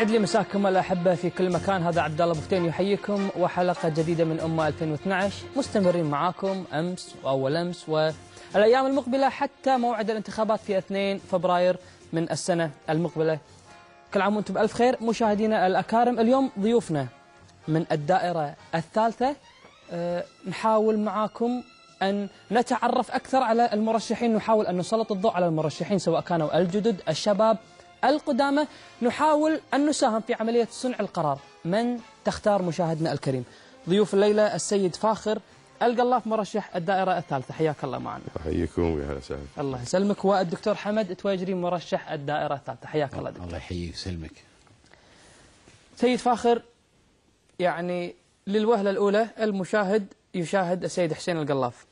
يسعد لي مساكم الاحبه في كل مكان هذا عبد الله بفتين يحييكم وحلقه جديده من امه 2012 مستمرين معاكم امس واول امس والايام المقبله حتى موعد الانتخابات في 2 فبراير من السنه المقبله كل عام وانتم بالف خير مشاهدينا الاكارم اليوم ضيوفنا من الدائره الثالثه أه، نحاول معاكم أن نتعرف أكثر على المرشحين نحاول أن نسلط الضوء على المرشحين سواء كانوا الجدد الشباب القدامى نحاول أن نساهم في عملية صنع القرار من تختار مشاهدنا الكريم ضيوف الليلة السيد فاخر القلاف مرشح الدائرة الثالثة حياك الله معنا حياكم يا هلا وسهلا الله يسلمك والدكتور حمد تواجري مرشح الدائرة الثالثة حياك الله دكتور الله يحييك ويسلمك سيد فاخر يعني للوهلة الأولى المشاهد يشاهد السيد حسين القلاف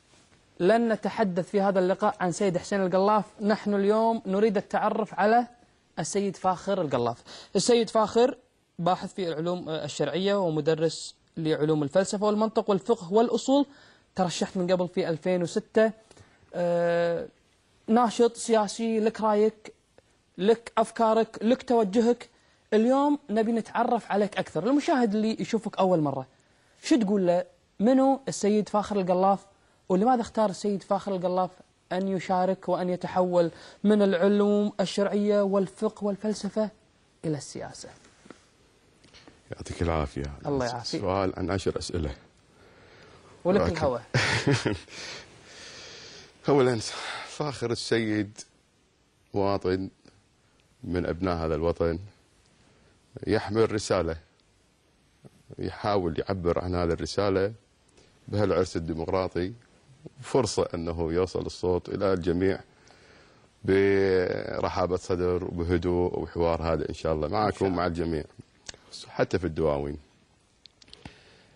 لن نتحدث في هذا اللقاء عن سيد حسين القلاف نحن اليوم نريد التعرف على السيد فاخر القلاف السيد فاخر باحث في العلوم الشرعية ومدرس لعلوم الفلسفة والمنطق والفقه والأصول ترشحت من قبل في 2006 آه، ناشط سياسي لك رايك لك أفكارك لك توجهك اليوم نبي نتعرف عليك أكثر المشاهد اللي يشوفك أول مرة شو تقول له منو السيد فاخر القلاف ولماذا اختار السيد فاخر القلاف أن يشارك وأن يتحول من العلوم الشرعية والفقه والفلسفة إلى السياسة يعطيك العافية الله يعافيك سؤال عن عشر أسئلة ولك ولكن... الهوى أولا فاخر السيد مواطن من أبناء هذا الوطن يحمل رسالة يحاول يعبر عن هذه الرسالة بهالعرس الديمقراطي فرصة أنه يوصل الصوت إلى الجميع برحابة صدر وبهدوء وحوار هذا إن شاء الله معكم ومع الجميع حتى في الدواوين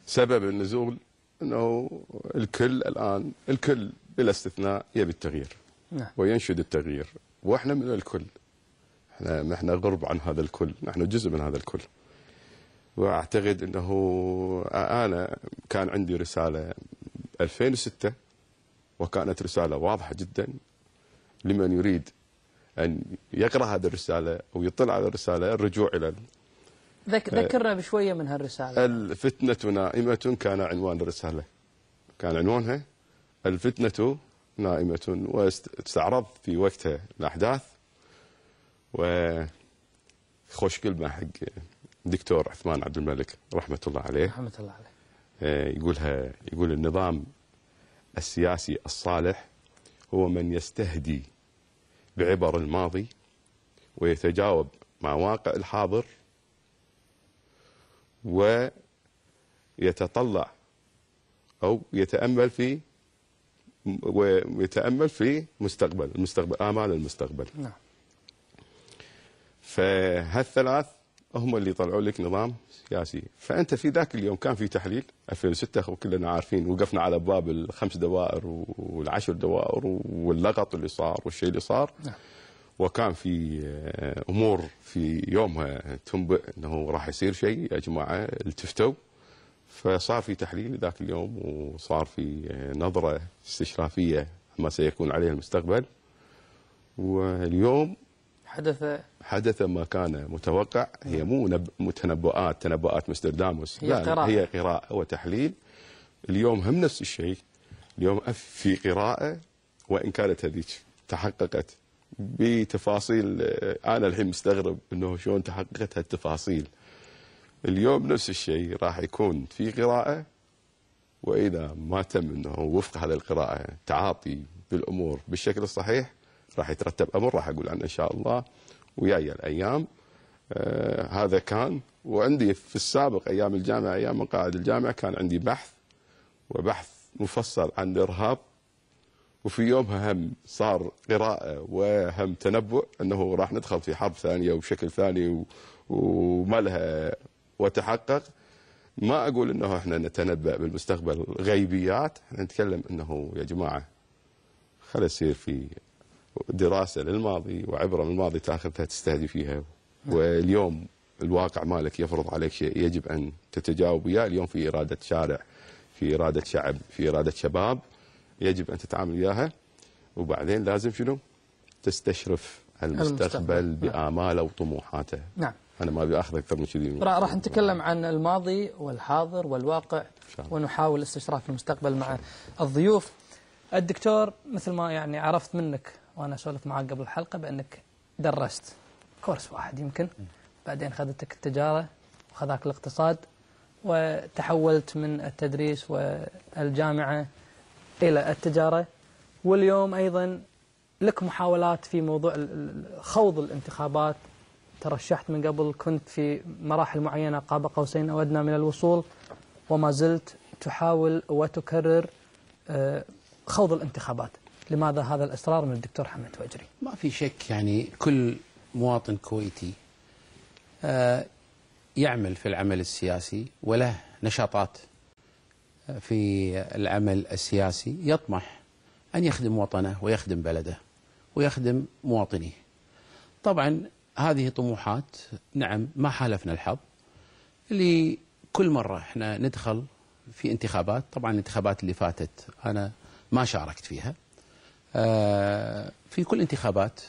سبب النزول أنه الكل الآن الكل بلا استثناء يبي التغيير نعم. وينشد التغيير وإحنا من الكل احنا نحن غرب عن هذا الكل نحن جزء من هذا الكل واعتقد انه آه، انا كان عندي رساله 2006 وكانت رسالة واضحة جدا لمن يريد أن يقرأ هذه الرسالة أو يطلع على الرسالة الرجوع إلى آه، ذكرنا بشوية من هالرسالة الفتنة نائمة كان عنوان الرسالة كان عنوانها الفتنة نائمة واستعرض في وقتها الأحداث وخوش كلمة حق دكتور عثمان عبد الملك رحمة الله عليه رحمة الله عليه آه، يقولها يقول النظام السياسي الصالح هو من يستهدي بعبر الماضي ويتجاوب مع واقع الحاضر ويتطلع أو يتأمل في ويتأمل في مستقبل المستقبل آمال المستقبل نعم. فهالثلاث هم اللي طلعوا لك نظام سياسي فانت في ذاك اليوم كان في تحليل 2006 وكلنا عارفين وقفنا على ابواب الخمس دوائر والعشر دوائر واللغط اللي صار والشيء اللي صار نعم. وكان في آه، امور في يومها تنبئ انه راح يصير شيء يا جماعه التفتوا فصار في تحليل ذاك اليوم وصار في آه، نظره استشرافيه ما سيكون عليه المستقبل واليوم حدث حدث ما كان متوقع هي نعم. مو متنبؤات تنبؤات مسترداموس هي لا, قراءة. هي قراءة وتحليل اليوم هم نفس الشيء اليوم في قراءة وإن كانت هذيك تحققت بتفاصيل آه، أنا الحين مستغرب أنه شلون تحققت هالتفاصيل اليوم نفس الشيء راح يكون في قراءة وإذا ما تم أنه وفق هذه القراءة تعاطي بالأمور بالشكل الصحيح راح يترتب امر راح اقول عنه ان شاء الله وياي الايام آه هذا كان وعندي في السابق ايام الجامعه ايام مقاعد الجامعه كان عندي بحث وبحث مفصل عن الارهاب وفي يومها هم صار قراءه وهم تنبؤ انه راح ندخل في حرب ثانيه وبشكل ثاني وما لها وتحقق ما اقول انه احنا نتنبا بالمستقبل غيبيات احنا نتكلم انه يا جماعه خلي يصير في دراسه للماضي وعبره من الماضي تاخذها تستهدي فيها واليوم الواقع مالك يفرض عليك شيء يجب ان تتجاوب وياه اليوم في اراده شارع في اراده شعب في اراده شباب يجب ان تتعامل وياها وبعدين لازم شنو تستشرف المستقبل نعم. باماله وطموحاته نعم انا ما ابي اخذ اكثر من كذي راح نتكلم عن الماضي والحاضر والواقع ونحاول استشراف المستقبل مع الضيوف الدكتور مثل ما يعني عرفت منك وأنا أسولف معك قبل الحلقة بأنك درست كورس واحد يمكن بعدين خذتك التجارة وخذاك الاقتصاد وتحولت من التدريس والجامعة إلى التجارة واليوم أيضا لك محاولات في موضوع خوض الانتخابات ترشحت من قبل كنت في مراحل معينة قاب قوسين أو أدنى من الوصول وما زلت تحاول وتكرر آه، خوض الانتخابات لماذا هذا الإصرار من الدكتور حمد وجري ما في شك يعني كل مواطن كويتي آه، يعمل في العمل السياسي وله نشاطات آه، في العمل السياسي يطمح أن يخدم وطنه ويخدم بلده ويخدم مواطنيه طبعا هذه طموحات نعم ما حالفنا الحظ اللي كل مرة احنا ندخل في انتخابات طبعا الانتخابات اللي فاتت أنا ما شاركت فيها آه، في كل انتخابات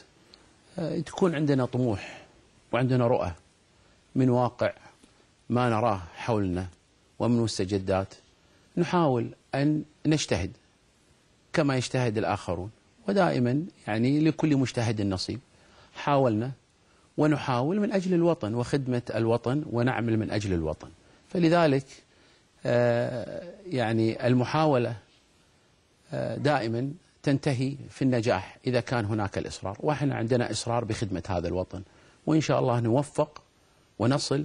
آه، تكون عندنا طموح وعندنا رؤى من واقع ما نراه حولنا ومن مستجدات نحاول أن نجتهد كما يجتهد الآخرون ودائما يعني لكل مجتهد نصيب حاولنا ونحاول من أجل الوطن وخدمة الوطن ونعمل من أجل الوطن فلذلك آه، يعني المحاولة دائما تنتهي في النجاح إذا كان هناك الإصرار وإحنا عندنا إصرار بخدمة هذا الوطن وإن شاء الله نوفق ونصل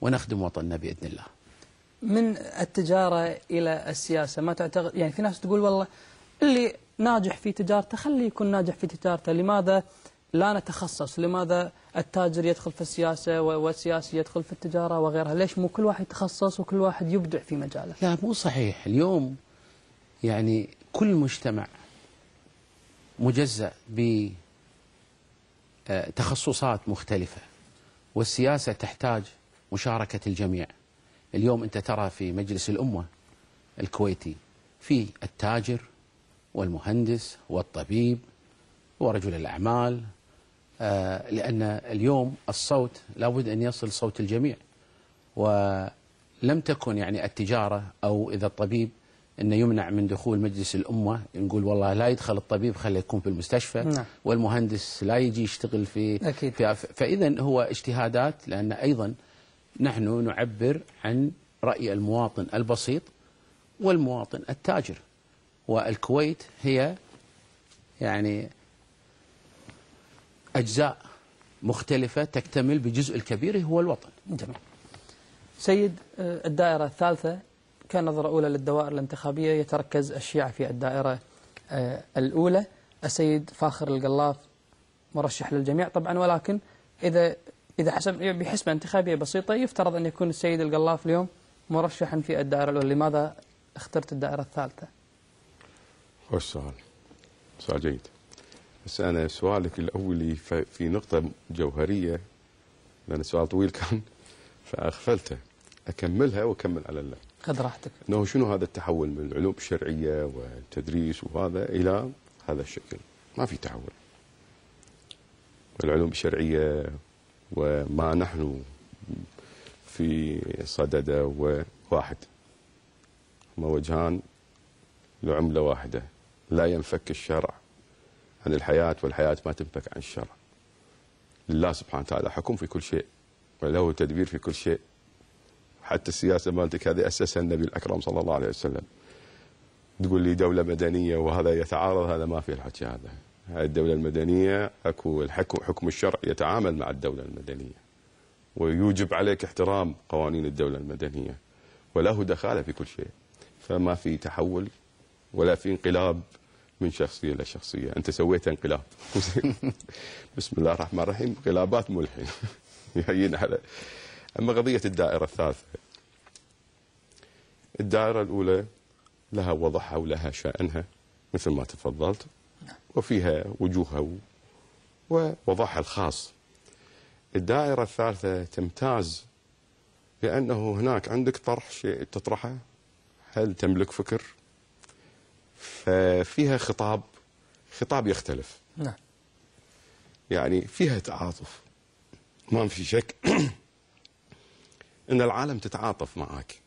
ونخدم وطننا بإذن الله من التجارة إلى السياسة ما تعتقد يعني في ناس تقول والله اللي ناجح في تجارته خليه يكون ناجح في تجارته لماذا لا نتخصص لماذا التاجر يدخل في السياسة والسياسي يدخل في التجارة وغيرها ليش مو كل واحد يتخصص وكل واحد يبدع في مجاله لا مو صحيح اليوم يعني كل مجتمع مجزأ بتخصصات مختلفة والسياسة تحتاج مشاركة الجميع اليوم أنت ترى في مجلس الأمة الكويتي في التاجر والمهندس والطبيب ورجل الأعمال آه، لأن اليوم الصوت لابد أن يصل صوت الجميع ولم تكن يعني التجارة أو إذا الطبيب انه يمنع من دخول مجلس الامه نقول والله لا يدخل الطبيب خليه يكون في المستشفى نعم. والمهندس لا يجي يشتغل في أكيد. في فاذا هو اجتهادات لان ايضا نحن نعبر عن راي المواطن البسيط والمواطن التاجر والكويت هي يعني اجزاء مختلفه تكتمل بجزء الكبير هو الوطن. تمام سيد آه، الدائره الثالثه كنظرة أولى للدوائر الانتخابية يتركز الشيعة في الدائرة آه، الأولى السيد فاخر القلاف مرشح للجميع طبعا ولكن إذا إذا حسب بحسبة انتخابية بسيطة يفترض أن يكون السيد القلاف اليوم مرشحا في الدائرة الأولى لماذا اخترت الدائرة الثالثة؟ خوش سؤال سؤال جيد بس أنا سؤالك الأولي في نقطة جوهرية لأن السؤال طويل كان فأغفلته أكملها وأكمل على الله خذ راحتك انه شنو هذا التحول من العلوم الشرعيه والتدريس وهذا الى هذا الشكل ما في تحول العلوم الشرعيه وما نحن في صدده وواحد هما وجهان لعمله واحده لا ينفك الشرع عن الحياه والحياه ما تنفك عن الشرع لله سبحانه وتعالى حكم في كل شيء وله تدبير في كل شيء حتى السياسه مالتك هذه اسسها النبي الاكرم صلى الله عليه وسلم تقول لي دوله مدنيه وهذا يتعارض هذا ما في الحكي هذا هاي الدوله المدنيه اكو الحكم حكم الشرع يتعامل مع الدوله المدنيه ويوجب عليك احترام قوانين الدوله المدنيه وله دخاله في كل شيء فما في تحول ولا في انقلاب من شخصيه لشخصيه انت سويت انقلاب بسم الله الرحمن الرحيم انقلابات ملحين. يهين على اما قضيه الدائره الثالثه الدائرة الأولى لها وضعها ولها شأنها مثل ما تفضلت نعم. وفيها وجوهها ووضعها الخاص الدائرة الثالثة تمتاز بأنه هناك عندك طرح شيء تطرحه هل تملك فكر ففيها خطاب خطاب يختلف نعم يعني فيها تعاطف ما في شك أن العالم تتعاطف معك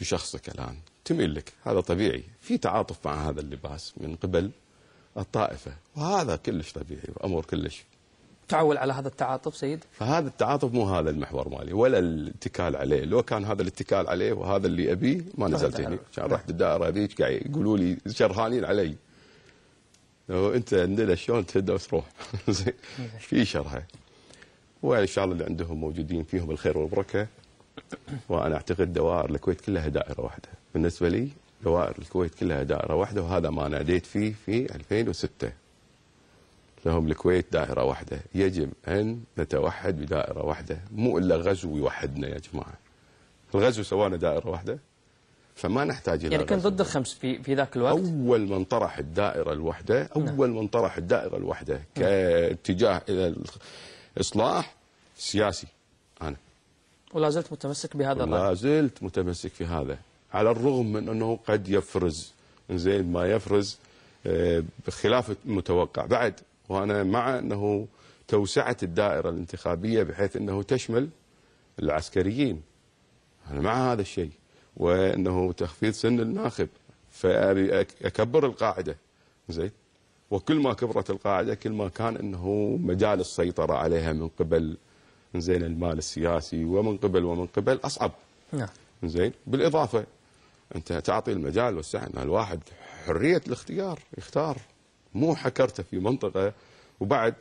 بشخصك الآن تميل لك هذا طبيعي في تعاطف مع هذا اللباس من قبل الطائفة وهذا كلش طبيعي وأمر كلش تعول على هذا التعاطف سيد؟ فهذا التعاطف مو هذا المحور مالي ولا الاتكال عليه لو كان هذا الاتكال عليه وهذا اللي أبيه ما طيب، نزلت هنا كان رحت الدائرة هذيك قاعد يقولوا لي شرهانين علي لو أنت عندنا شلون تهدى وتروح في شرها وإن شاء الله اللي عندهم موجودين فيهم الخير والبركة وانا اعتقد دوائر الكويت كلها دائره واحده بالنسبه لي دوائر الكويت كلها دائره واحده وهذا ما ناديت فيه في 2006 لهم الكويت دائره واحده يجب ان نتوحد بدائره واحده مو الا غزو يوحدنا يا جماعه الغزو سوانا دائره واحده فما نحتاج الى يعني كنت ضد الخمس في في ذاك الوقت اول من طرح الدائره الواحده نعم. اول من طرح الدائره الواحده نعم. كاتجاه الى الاصلاح سياسي انا ولا زلت متمسك بهذا الرأي لا زلت متمسك في هذا على الرغم من أنه قد يفرز زين ما يفرز آه، بخلاف المتوقع بعد وأنا مع أنه توسعه الدائرة الانتخابية بحيث أنه تشمل العسكريين أنا مع هذا الشيء وأنه تخفيض سن الناخب فأبي أكبر القاعدة زين وكل ما كبرت القاعدة كل ما كان أنه مجال السيطرة عليها من قبل زين المال السياسي ومن قبل ومن قبل اصعب نعم زين بالاضافه انت تعطي المجال والسعه ان الواحد حريه الاختيار يختار مو حكرته في منطقه وبعد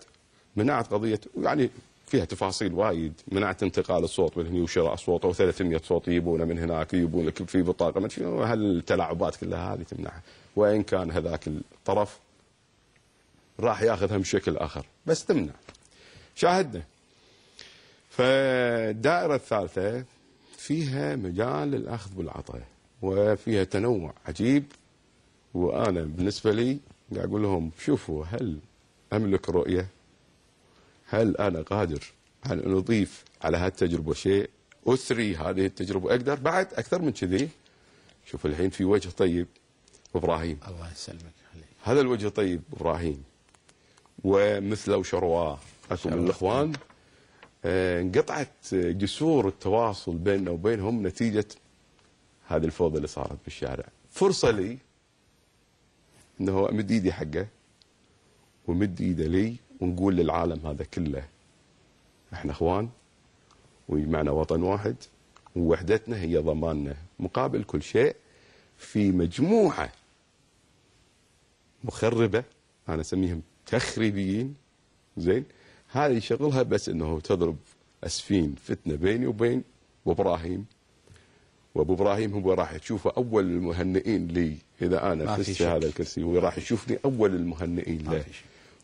منعت قضيه يعني فيها تفاصيل وايد منعت انتقال الصوت من هنا وشراء صوت و300 صوت يجيبونه من هناك يجيبون لك في بطاقه ما هالتلاعبات كلها هذه تمنعها وان كان هذاك الطرف راح ياخذها بشكل اخر بس تمنع شاهدنا فالدائرة الثالثة فيها مجال للأخذ والعطاء وفيها تنوع عجيب وأنا بالنسبة لي قاعد أقول لهم شوفوا هل أملك رؤية هل أنا قادر على أن أضيف على هالتجربة شيء أسري هذه التجربة أقدر بعد أكثر من كذي شوف الحين في وجه طيب إبراهيم الله يسلمك عليك هذا الوجه طيب إبراهيم ومثله شرواه أكو من الإخوان آه، انقطعت آه، جسور التواصل بيننا وبينهم نتيجة هذه الفوضى اللي صارت بالشارع فرصة لي انه امد ايدي حقه ومد ايده لي ونقول للعالم هذا كله احنا اخوان ويجمعنا وطن واحد ووحدتنا هي ضماننا مقابل كل شيء في مجموعة مخربة أنا أسميهم تخريبيين زين هذه يشغلها بس انه تضرب اسفين فتنه بيني وبين ابو ابراهيم وابو ابراهيم هو راح تشوفه اول المهنئين لي اذا انا فزت هذا الكرسي هو راح يشوفني اول المهنئين له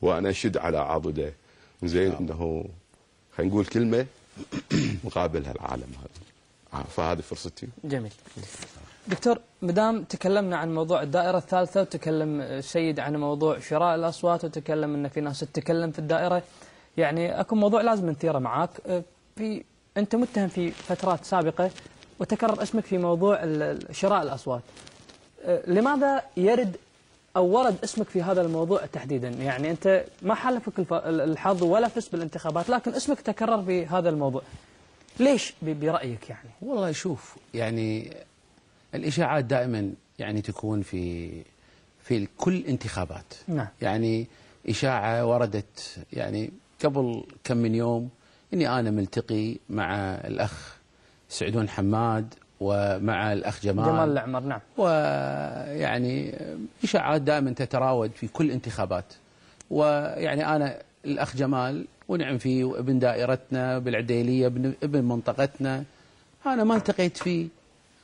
وانا اشد على عضده زين آه. انه خلينا نقول كلمه مقابلها العالم هذا آه، فهذه فرصتي جميل دكتور مدام تكلمنا عن موضوع الدائرة الثالثة وتكلم سيد عن موضوع شراء الأصوات وتكلم أن في ناس تتكلم في الدائرة يعني اكو موضوع لازم نثيره معاك أه، في انت متهم في فترات سابقه وتكرر اسمك في موضوع شراء الاصوات أه، لماذا يرد او ورد اسمك في هذا الموضوع تحديدا يعني انت ما حالفك الحظ ولا فزت بالانتخابات لكن اسمك تكرر في هذا الموضوع ليش برايك يعني والله شوف يعني الاشاعات دائما يعني تكون في في كل انتخابات نعم. يعني اشاعه وردت يعني قبل كم من يوم اني انا ملتقي مع الاخ سعدون حماد ومع الاخ جمال جمال العمر نعم ويعني اشاعات دائما تتراود في كل انتخابات ويعني انا الاخ جمال ونعم فيه وابن دائرتنا بالعديليه ابن منطقتنا انا ما التقيت فيه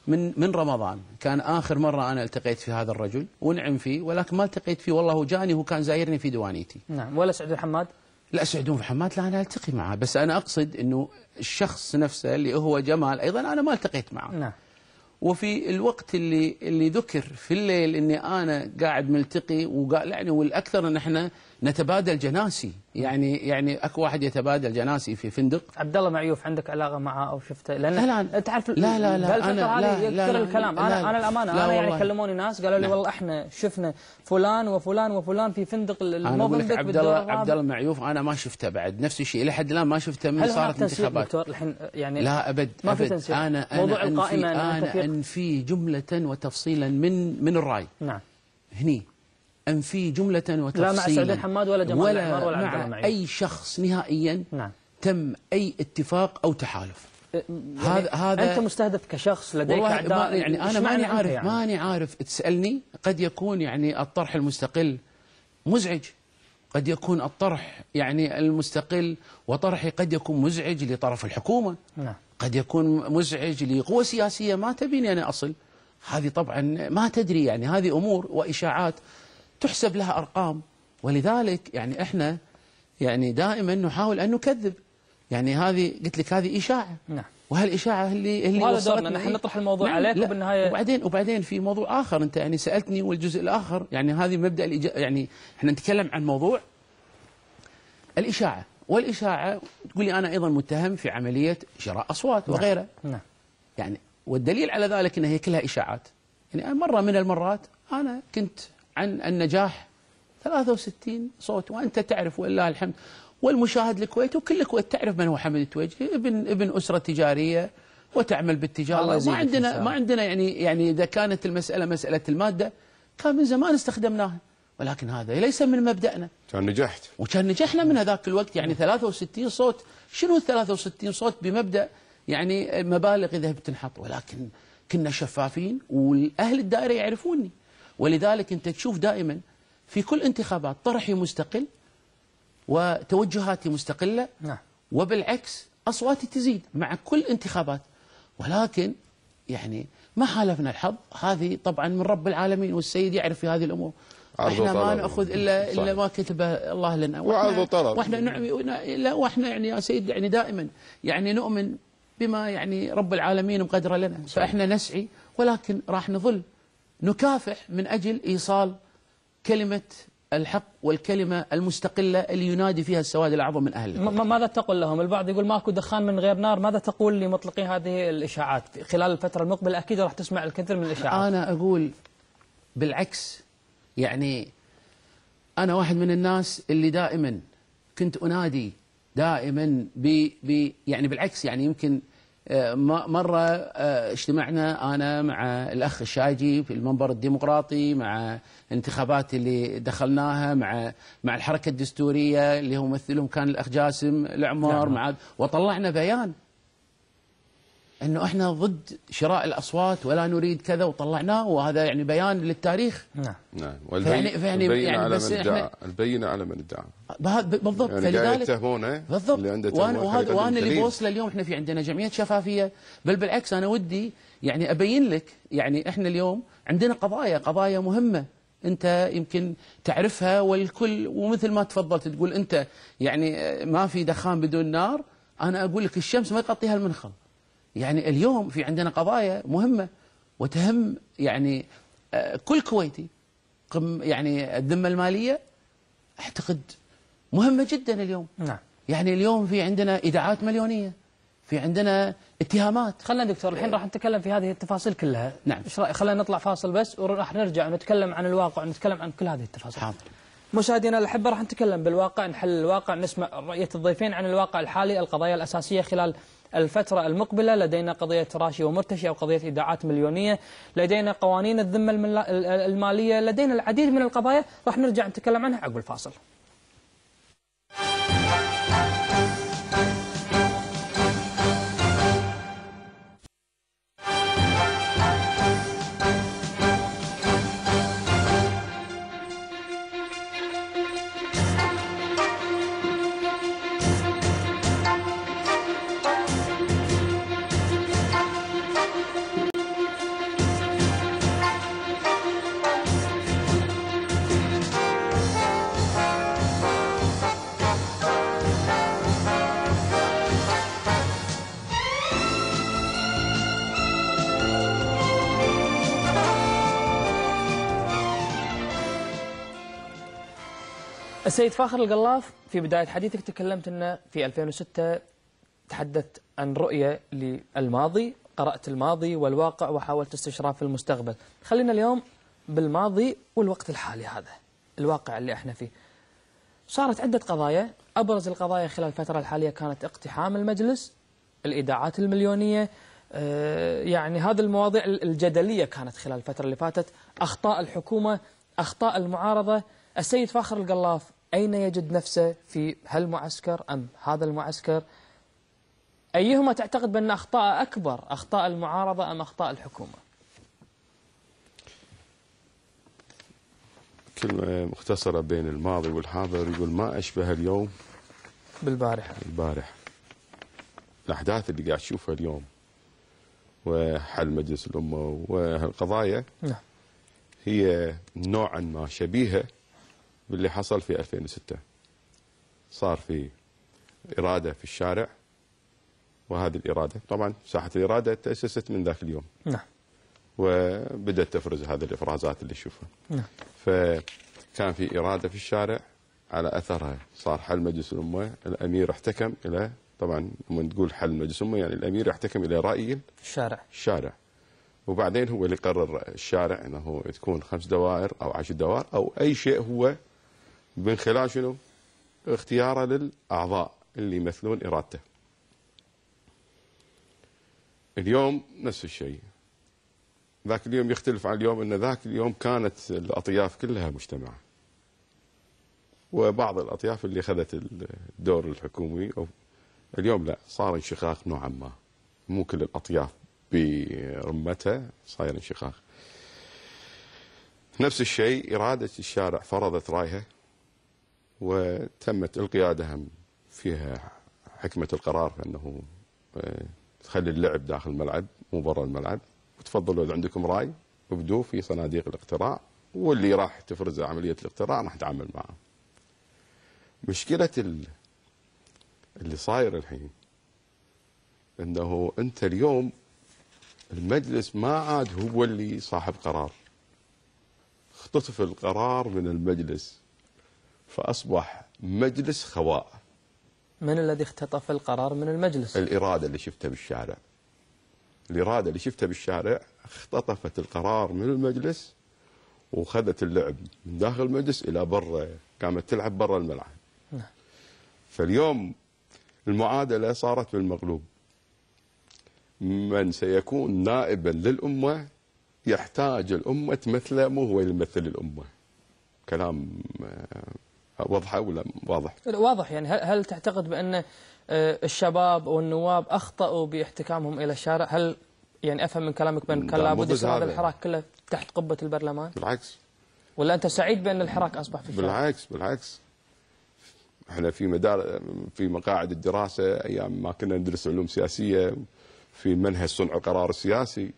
من من رمضان كان اخر مره انا التقيت في هذا الرجل ونعم فيه ولكن ما التقيت فيه والله جاني هو كان زايرني في دوانيتي نعم ولا سعد الحماد لا سعدون في حمات لا انا التقي معه بس انا اقصد انه الشخص نفسه اللي هو جمال ايضا انا ما التقيت معه نعم وفي الوقت اللي اللي ذكر في الليل اني انا قاعد ملتقي وقال يعني والاكثر ان احنا نتبادل جناسي يعني يعني اكو واحد يتبادل جناسي في فندق عبد الله معيوف عندك علاقه معه او شفته لان لا لا تعرف لا لا لا انا لا يكثر لا الكلام لا انا لا انا الامانه لا انا يعني كلموني ناس قالوا لي والله احنا شفنا فلان وفلان وفلان في فندق الموفندك عبد الله عبد الله معيوف انا ما شفته بعد نفس الشيء الى حد الان ما شفته من صارت انتخابات دكتور الحين يعني لا ابد ما في تنسيق انا موضوع القائمه يعني انا انفي جمله وتفصيلا من من الراي نعم هني أم في جملة وتفصيلا لا مع سعود الحماد ولا جمال ولا, ولا مع أي شخص نهائيا نعم. تم أي اتفاق أو تحالف أه، يعني هذا هذا انت مستهدف كشخص لديك اعداء يعني, يعني انا ماني عارف يعني؟ ماني عارف تسالني قد يكون يعني الطرح المستقل مزعج قد يكون الطرح يعني المستقل وطرحي قد يكون مزعج لطرف الحكومه نعم. قد يكون مزعج لقوى سياسيه ما تبيني انا اصل هذه طبعا ما تدري يعني هذه امور واشاعات تحسب لها أرقام ولذلك يعني إحنا يعني دائما نحاول أن نكذب يعني هذه قلت لك هذه إشاعة نعم وهالإشاعة اللي اللي وهذا دورنا نحن إيه. نطرح الموضوع نعم عليك وبالنهايه وبعدين وبعدين في موضوع آخر أنت يعني سألتني والجزء الآخر يعني هذه مبدأ يعني إحنا نتكلم عن موضوع الإشاعة والإشاعة تقول لي أنا أيضا متهم في عملية شراء أصوات نعم. وغيره نعم. يعني والدليل على ذلك أنها هي كلها إشاعات يعني مرة من المرات أنا كنت عن النجاح 63 صوت وأنت تعرف ولله الحمد والمشاهد الكويت وكل الكويت تعرف من هو حمد التويجري ابن ابن أسرة تجارية وتعمل بالتجارة ما عندنا ما عندنا يعني يعني إذا كانت المسألة مسألة المادة كان من زمان استخدمناها ولكن هذا ليس من مبدأنا كان نجحت وكان نجحنا من هذاك الوقت يعني 63 صوت شنو 63 صوت بمبدأ يعني مبالغ إذا بتنحط ولكن كنا شفافين والأهل الدائرة يعرفوني ولذلك أنت تشوف دائما في كل انتخابات طرحي مستقل وتوجهاتي مستقلة نعم. وبالعكس أصواتي تزيد مع كل انتخابات ولكن يعني ما حالفنا الحظ هذه طبعا من رب العالمين والسيد يعرف في هذه الأمور احنا ما ناخذ الا الا ما كتبه الله لنا وعرض وطلب واحنا نعمي واحنا يعني يا سيد يعني دائما يعني نؤمن بما يعني رب العالمين مقدره لنا فاحنا نسعي ولكن راح نظل نكافح من أجل إيصال كلمة الحق والكلمة المستقلة اللي ينادي فيها السواد الأعظم من أهل الحق. ماذا تقول لهم البعض يقول ماكو دخان من غير نار ماذا تقول لمطلقي هذه الإشاعات خلال الفترة المقبلة أكيد راح تسمع الكثير من الإشاعات أنا أقول بالعكس يعني أنا واحد من الناس اللي دائما كنت أنادي دائما ب ب يعني بالعكس يعني يمكن مرة آه، اجتمعنا أنا مع الأخ الشايجي في المنبر الديمقراطي مع الانتخابات اللي دخلناها مع مع الحركة الدستورية اللي هو ممثلهم كان الأخ جاسم العمار نعم. مع وطلعنا بيان انه احنا ضد شراء الاصوات ولا نريد كذا وطلعناه وهذا يعني بيان للتاريخ نعم نعم يعني البينة يعني على بس من ادعى البينه على من ادعى بالضبط يعني فلذلك بالضبط اللي عنده وانا وهذا وانا اللي بوصله اليوم احنا في عندنا جمعيه شفافيه بل بالعكس انا ودي يعني ابين لك يعني احنا اليوم عندنا قضايا قضايا مهمه انت يمكن تعرفها والكل ومثل ما تفضلت تقول انت يعني ما في دخان بدون نار انا اقول لك الشمس ما تغطيها المنخل يعني اليوم في عندنا قضايا مهمة وتهم يعني آه، كل كويتي يعني الذمة المالية أعتقد مهمة جدا اليوم نعم. يعني اليوم في عندنا ايداعات مليونية في عندنا اتهامات خلينا دكتور الحين راح نتكلم في هذه التفاصيل كلها نعم ايش رايك خلينا نطلع فاصل بس وراح نرجع نتكلم عن الواقع ونتكلم عن كل هذه التفاصيل حاضر مشاهدينا الاحبه راح نتكلم بالواقع نحل الواقع نسمع رؤيه الضيفين عن الواقع الحالي القضايا الاساسيه خلال الفترة المقبلة لدينا قضية راشي ومرتشي أو قضية إيداعات مليونية لدينا قوانين الذمة المالية لدينا العديد من القضايا راح نرجع نتكلم عنها عقب الفاصل السيد فاخر القلاف في بداية حديثك تكلمت أنه في 2006 تحدثت عن رؤية للماضي قرأت الماضي والواقع وحاولت استشراف المستقبل خلينا اليوم بالماضي والوقت الحالي هذا الواقع اللي احنا فيه صارت عدة قضايا أبرز القضايا خلال الفترة الحالية كانت اقتحام المجلس الإيداعات المليونية آه، يعني هذه المواضيع الجدلية كانت خلال الفترة اللي فاتت أخطاء الحكومة أخطاء المعارضة السيد فاخر القلاف أين يجد نفسه في هالمعسكر أم هذا المعسكر أيهما تعتقد بأن أخطاء أكبر أخطاء المعارضة أم أخطاء الحكومة كلمة مختصرة بين الماضي والحاضر يقول ما أشبه اليوم بالبارحة البارحة الأحداث اللي قاعد تشوفها اليوم وحل مجلس الأمة وهالقضايا نعم هي نوعا ما شبيهة باللي حصل في 2006 صار في إرادة في الشارع وهذه الإرادة طبعا ساحة الإرادة تأسست من ذاك اليوم نعم وبدأت تفرز هذه الإفرازات اللي تشوفها نعم فكان في إرادة في الشارع على أثرها صار حل مجلس الأمة الأمير احتكم إلى طبعا لما تقول حل مجلس الأمة يعني الأمير يحتكم إلى رأي الشارع الشارع وبعدين هو اللي قرر الشارع انه تكون خمس دوائر او عشر دوائر او اي شيء هو من خلال شنو؟ اختياره للاعضاء اللي يمثلون ارادته. اليوم نفس الشيء. ذاك اليوم يختلف عن اليوم ان ذاك اليوم كانت الاطياف كلها مجتمعه. وبعض الاطياف اللي اخذت الدور الحكومي او اليوم لا صار انشقاق نوعا ما. مو كل الاطياف برمتها صاير انشقاق. نفس الشيء اراده الشارع فرضت رايها وتمت القياده فيها حكمه القرار انه آه، تخلي اللعب داخل الملعب مو برا الملعب وتفضلوا اذا عندكم راي ابدوا في صناديق الاقتراع واللي راح تفرز عمليه الاقتراع راح نتعامل معه. مشكله اللي صاير الحين انه انت اليوم المجلس ما عاد هو اللي صاحب قرار. اختطف القرار من المجلس فأصبح مجلس خواء من الذي اختطف القرار من المجلس؟ الإرادة اللي شفتها بالشارع الإرادة اللي شفتها بالشارع اختطفت القرار من المجلس وخذت اللعب من داخل المجلس إلى برا قامت تلعب برا الملعب نعم. فاليوم المعادلة صارت بالمغلوب من سيكون نائبا للأمة يحتاج الأمة تمثله مو هو اللي يمثل الأمة كلام آه، واضحه ولا واضح؟ واضح يعني هل, هل تعتقد بان آه، الشباب والنواب اخطاوا باحتكامهم الى الشارع؟ هل يعني افهم من كلامك بان كان لابد يصير هذا الحراك كله تحت قبه البرلمان؟ بالعكس ولا انت سعيد بان الحراك اصبح في الشارع؟ بالعكس بالعكس احنا في مدار في مقاعد الدراسه ايام ما كنا ندرس علوم سياسيه في منهج صنع القرار السياسي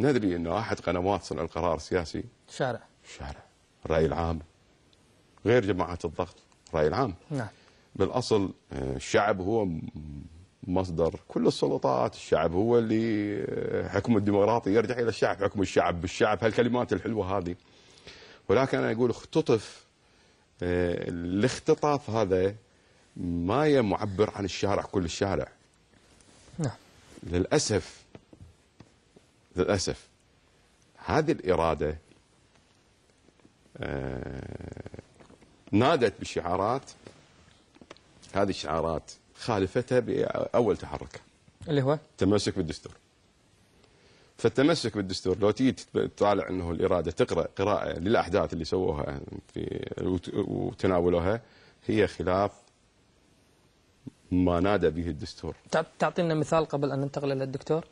ندري ان احد قنوات صنع القرار السياسي شارع شارع الراي العام غير جماعة الضغط الرأي العام نعم. بالأصل آه، الشعب هو مصدر كل السلطات الشعب هو اللي آه، حكم الديمقراطي يرجع إلى الشعب حكم الشعب بالشعب هالكلمات الحلوة هذه ولكن أنا أقول اختطف آه، الاختطاف هذا ما معبر عن الشارع كل الشارع نعم للأسف للأسف هذه الإرادة نادت بشعارات هذه الشعارات خالفتها باول تحرك اللي هو التمسك بالدستور فالتمسك بالدستور لو تيجي تطالع انه الاراده تقرا قراءه للاحداث اللي سووها في وتناولوها هي خلاف ما نادى به الدستور تعطينا مثال قبل ان ننتقل الى الدكتور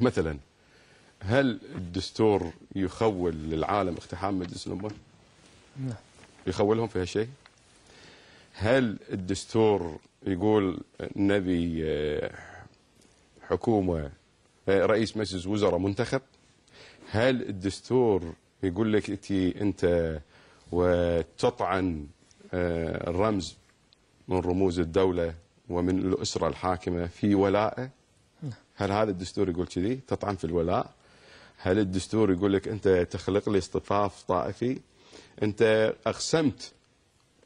مثلا هل الدستور يخول للعالم اقتحام مجلس الامه؟ نعم يخولهم في هالشيء؟ هل الدستور يقول نبي آه، حكومه آه، رئيس مجلس وزراء منتخب؟ هل الدستور يقول لك انت انت وتطعن آه، الرمز من رموز الدوله ومن الاسره الحاكمه في ولائه؟ نعم. هل هذا الدستور يقول كذي؟ تطعن في الولاء؟ هل الدستور يقول لك انت تخلق لي اصطفاف طائفي؟ انت اقسمت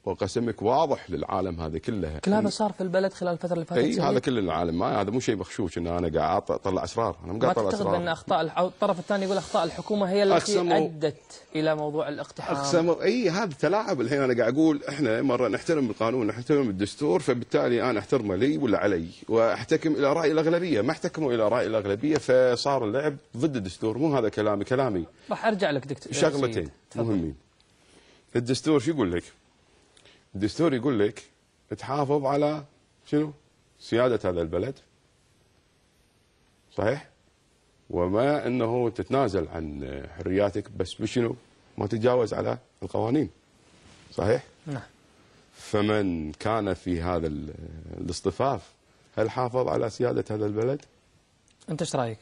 وقسمك واضح للعالم هذا كلها كل هذا صار في البلد خلال الفتره اللي فاتت اي هذا يعني؟ كل العالم ما هذا مو شيء مخشوش ان انا قاعد اطلع اسرار انا مو قاعد اطلع اسرار ما تعتقد ان اخطاء او الطرف الثاني يقول اخطاء الحكومه هي التي ادت الى موضوع الاقتحام اقسموا اي هذا تلاعب الحين انا قاعد اقول احنا مره نحترم القانون نحترم الدستور فبالتالي انا احترمه لي ولا علي واحتكم الى راي الاغلبيه ما احتكموا الى راي الاغلبيه فصار اللعب ضد الدستور مو هذا كلامي كلامي راح ارجع لك دكتور شغلتين مهمين الدستور شو يقول لك؟ الدستور يقول لك تحافظ على شنو؟ سياده هذا البلد صحيح؟ وما انه تتنازل عن حرياتك بس بشنو؟ ما تتجاوز على القوانين صحيح؟ نعم فمن كان في هذا الاصطفاف هل حافظ على سياده هذا البلد؟ انت ايش رايك؟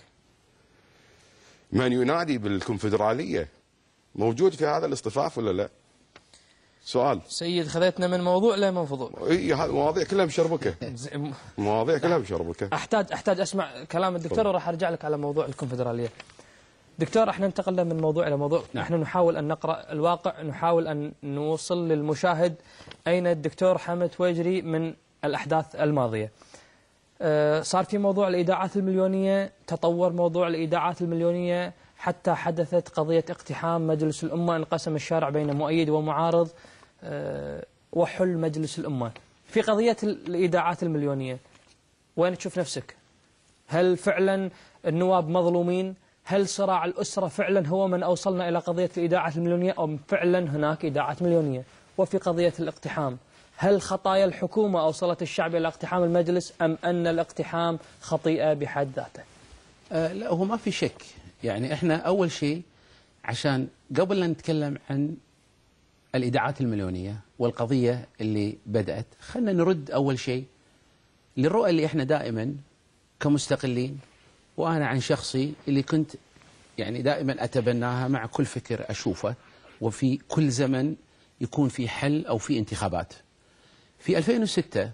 من ينادي بالكونفدراليه موجود في هذا الاصطفاف ولا لا؟ سؤال سيد خذيتنا من موضوع من فضول اي مواضيع كلها مشربكه مواضيع كلها مشربكه احتاج احتاج اسمع كلام الدكتور طيب. وراح ارجع لك على موضوع الكونفدراليه دكتور احنا انتقلنا من موضوع الى موضوع نعم. احنا نحاول ان نقرا الواقع نحاول ان نوصل للمشاهد اين الدكتور حمد ويجري من الاحداث الماضيه أه، صار في موضوع الايداعات المليونيه تطور موضوع الايداعات المليونيه حتى حدثت قضيه اقتحام مجلس الامه انقسم الشارع بين مؤيد ومعارض آه، وحل مجلس الأمة في قضية الإيداعات المليونية وين تشوف نفسك هل فعلا النواب مظلومين هل صراع الأسرة فعلا هو من أوصلنا إلى قضية الإيداعات المليونية أو فعلا هناك إيداعات مليونية وفي قضية الاقتحام هل خطايا الحكومة أوصلت الشعب إلى اقتحام المجلس أم أن الاقتحام خطيئة بحد ذاته أه لا هو ما في شك يعني إحنا أول شيء عشان قبل لا نتكلم عن الإدعاءات المليونية والقضية اللي بدأت خلنا نرد أول شيء للرؤى اللي إحنا دائما كمستقلين وأنا عن شخصي اللي كنت يعني دائما أتبناها مع كل فكر أشوفه وفي كل زمن يكون في حل أو في انتخابات في 2006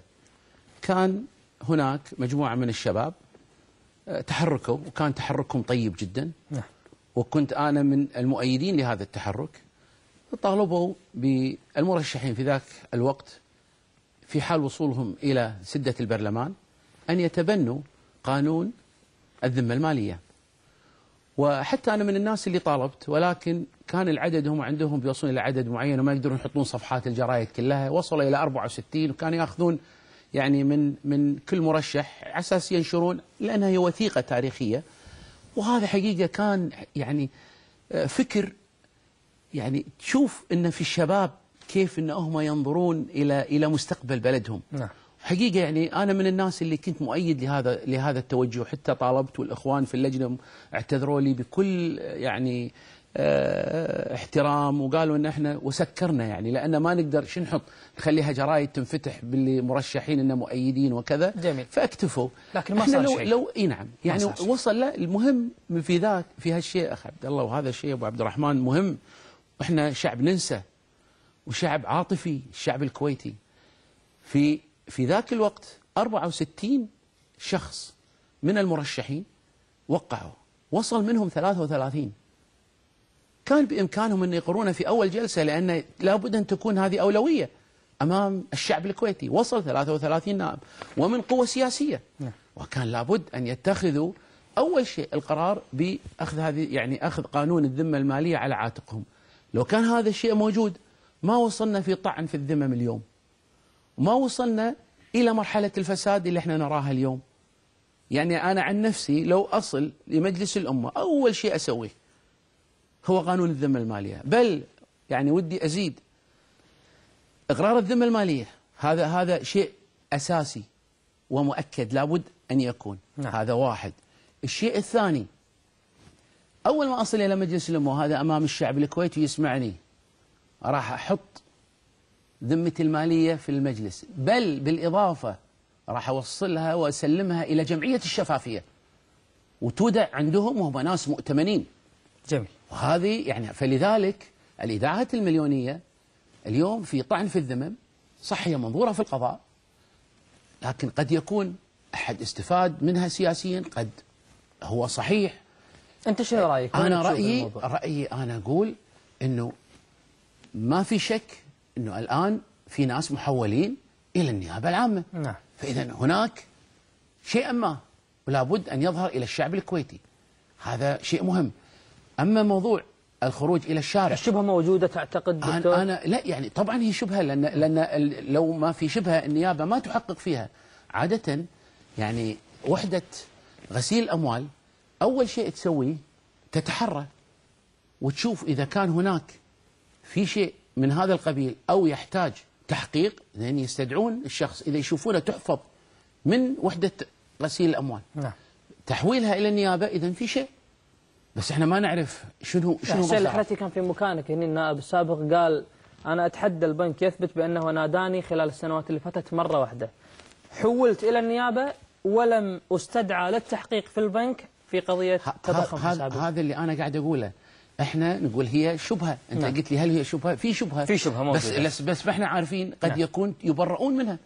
كان هناك مجموعة من الشباب آه، تحركوا وكان تحركهم طيب جدا نعم. وكنت أنا من المؤيدين لهذا التحرك وطالبوا بالمرشحين في ذاك الوقت في حال وصولهم إلى سدة البرلمان أن يتبنوا قانون الذمة المالية وحتى أنا من الناس اللي طالبت ولكن كان العدد هم عندهم بيوصلون إلى عدد معين وما يقدرون يحطون صفحات الجرايد كلها وصلوا إلى 64 وكانوا يأخذون يعني من من كل مرشح على اساس ينشرون لانها هي وثيقه تاريخيه وهذا حقيقه كان يعني آه، فكر يعني تشوف أن في الشباب كيف أن هم ينظرون إلى إلى مستقبل بلدهم نعم. حقيقة يعني أنا من الناس اللي كنت مؤيد لهذا لهذا التوجه حتى طالبت والإخوان في اللجنة اعتذروا لي بكل يعني اه احترام وقالوا ان احنا وسكرنا يعني لان ما نقدر شو نحط نخليها جرايد تنفتح باللي مرشحين انه مؤيدين وكذا جميل فاكتفوا لكن ما صار لو شيء لو اي نعم يعني وصل لا المهم في ذاك في هالشيء اخ عبد الله وهذا الشيء ابو عبد الرحمن مهم احنا شعب ننسى وشعب عاطفي الشعب الكويتي في في ذاك الوقت 64 شخص من المرشحين وقعوا وصل منهم 33 كان بإمكانهم أن يقرونه في أول جلسة لأن لابد أن تكون هذه أولوية أمام الشعب الكويتي وصل 33 نائب ومن قوة سياسية نعم. وكان لابد أن يتخذوا أول شيء القرار بأخذ هذه يعني أخذ قانون الذمة المالية على عاتقهم لو كان هذا الشيء موجود ما وصلنا في طعن في الذمم اليوم ما وصلنا إلى مرحلة الفساد اللي احنا نراها اليوم يعني أنا عن نفسي لو أصل لمجلس الأمة أول شيء أسويه هو قانون الذمة المالية بل يعني ودي أزيد إقرار الذمة المالية هذا هذا شيء أساسي ومؤكد لابد أن يكون نعم. هذا واحد الشيء الثاني أول ما أصل إلى مجلس الأمة هذا أمام الشعب الكويتي يسمعني راح أحط ذمتي المالية في المجلس بل بالإضافة راح أوصلها وأسلمها إلى جمعية الشفافية وتودع عندهم وهم ناس مؤتمنين جميل وهذه يعني فلذلك الإذاعة المليونية اليوم في طعن في الذمم صح هي منظورة في القضاء لكن قد يكون أحد استفاد منها سياسيا قد هو صحيح أنت شنو رأيك؟ أنا رأيي رأيي أنا أقول أنه ما في شك أنه الآن في ناس محولين إلى النيابة العامة نعم. فإذا هناك شيئا ما ولابد أن يظهر إلى الشعب الكويتي هذا شيء مهم أما موضوع الخروج الى الشارع الشبهه موجوده تعتقد دكتور؟ أنا, انا لا يعني طبعا هي شبهه لان لان لو ما في شبهه النيابه ما تحقق فيها عاده يعني وحده غسيل الاموال أول شيء تسويه تتحرى وتشوف إذا كان هناك في شيء من هذا القبيل أو يحتاج تحقيق لأن يستدعون الشخص إذا يشوفونه تحفظ من وحدة غسيل الأموال نعم. تحويلها إلى النيابة إذا في شيء بس احنا ما نعرف شنو شنو حسين لحظتي كان في مكانك هنا يعني النائب السابق قال أنا أتحدى البنك يثبت بأنه ناداني خلال السنوات اللي فاتت مرة واحدة حولت إلى النيابة ولم أستدعى للتحقيق في البنك في قضية تضخم سابق هذا اللي أنا قاعد أقوله احنا نقول هي شبهه انت نعم. قلت لي هل هي شبهه في شبهه في شبهه موجودة. بس بس ما احنا عارفين قد نعم. يكون يبرؤون منها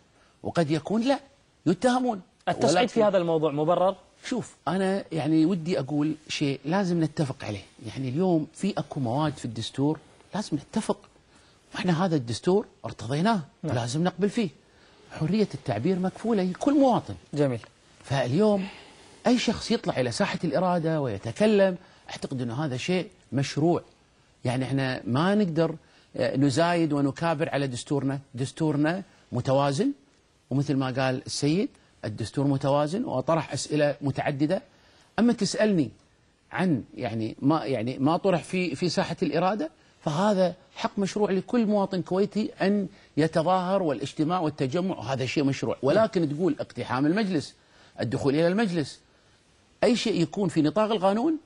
وقد يكون لا يتهمون التصعيد في هذا الموضوع مبرر شوف انا يعني ودي اقول شيء لازم نتفق عليه يعني اليوم في اكو مواد في الدستور لازم نتفق احنا هذا الدستور ارتضيناه نعم. لازم نقبل فيه حريه التعبير مكفوله لكل مواطن جميل فاليوم أي شخص يطلع إلى ساحة الإرادة ويتكلم أعتقد أنه هذا شيء مشروع يعني إحنا ما نقدر آه، نزايد ونكابر على دستورنا دستورنا متوازن ومثل ما قال السيد الدستور متوازن وطرح أسئلة متعددة أما تسألني عن يعني ما يعني ما طرح في في ساحة الإرادة فهذا حق مشروع لكل مواطن كويتي أن يتظاهر والاجتماع والتجمع وهذا شيء مشروع ولكن تقول اقتحام المجلس الدخول إلى المجلس أي شيء يكون في نطاق القانون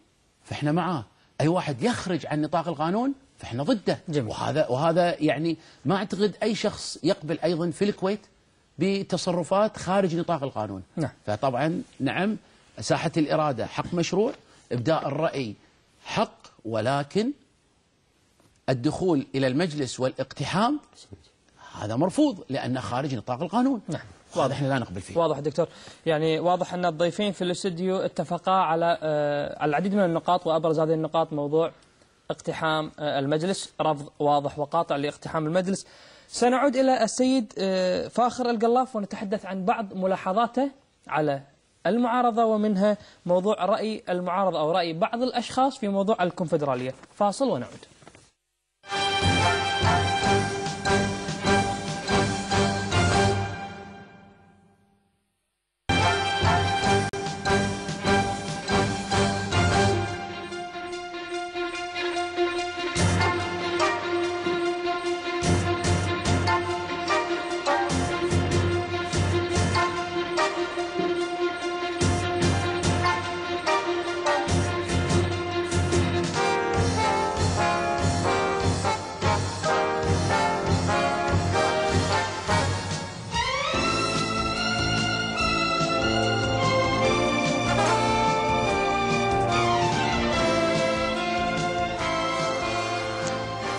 فإحنا معاه أي واحد يخرج عن نطاق القانون فإحنا ضده جميل. وهذا وهذا يعني ما أعتقد أي شخص يقبل أيضا في الكويت بتصرفات خارج نطاق القانون نعم. فطبعا نعم ساحة الإرادة حق مشروع إبداء الرأي حق ولكن الدخول إلى المجلس والاقتحام هذا مرفوض لأنه خارج نطاق القانون نعم. واضح احنا لا نقبل فيه واضح دكتور يعني واضح ان الضيفين في الاستديو اتفقا على آه، على العديد من النقاط وابرز هذه النقاط موضوع اقتحام آه، المجلس رفض واضح وقاطع لاقتحام المجلس سنعود الى السيد آه، فاخر القلاف ونتحدث عن بعض ملاحظاته على المعارضة ومنها موضوع رأي المعارضة أو رأي بعض الأشخاص في موضوع الكونفدرالية فاصل ونعود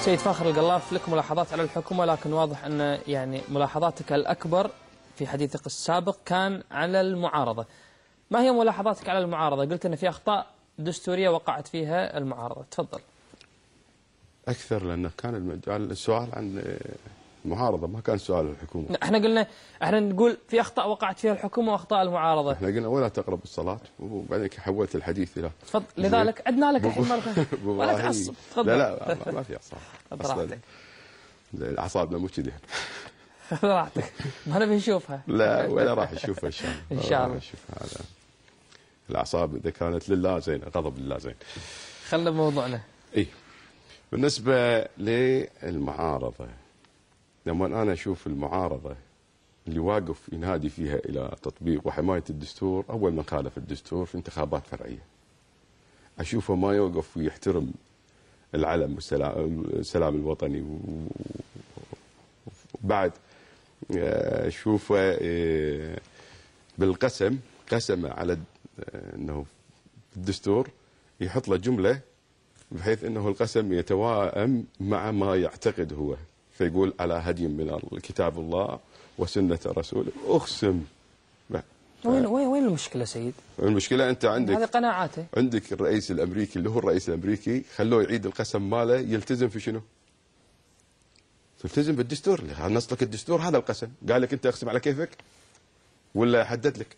سيد فخر القلاف لك ملاحظات على الحكومة لكن واضح أن يعني ملاحظاتك الأكبر في حديثك السابق كان على المعارضة ما هي ملاحظاتك على المعارضة؟ قلت أن في أخطاء دستورية وقعت فيها المعارضة تفضل أكثر لأنه كان السؤال عن المعارضه ما كان سؤال الحكومه احنا قلنا احنا نقول في اخطاء وقعت فيها الحكومه واخطاء المعارضه احنا قلنا ولا تقرب الصلاه وبعدين حولت الحديث الى تفضل لذلك عدنا لك الحين مره ولا تعصب تفضل لا لا ما في اعصاب الاعصاب اعصابنا مو كذي راحتك ما نبي نشوفها لا ولا راح نشوفها ان شاء الله ان شاء الله نشوفها هذا الاعصاب اذا كانت لله زين غضب لله زين خلنا بموضوعنا اي بالنسبه للمعارضه لما أنا أشوف المعارضة اللي واقف ينادي فيها إلى تطبيق وحماية الدستور أول من خالف الدستور في انتخابات فرعية أشوفه ما يوقف ويحترم العلم والسلام الوطني وبعد آه، أشوفه آه، بالقسم قسمه على آه، أنه الدستور يحط له جملة بحيث أنه القسم يتوائم مع ما يعتقد هو فيقول على هدي من كتاب الله وسنة رسوله أقسم وين وين وين المشكله سيد؟ المشكله انت عندك هذه قناعاته عندك الرئيس الامريكي اللي هو الرئيس الامريكي خلوه يعيد القسم ماله يلتزم في شنو؟ تلتزم بالدستور نص لك الدستور هذا القسم قال لك انت اقسم على كيفك ولا حدد لك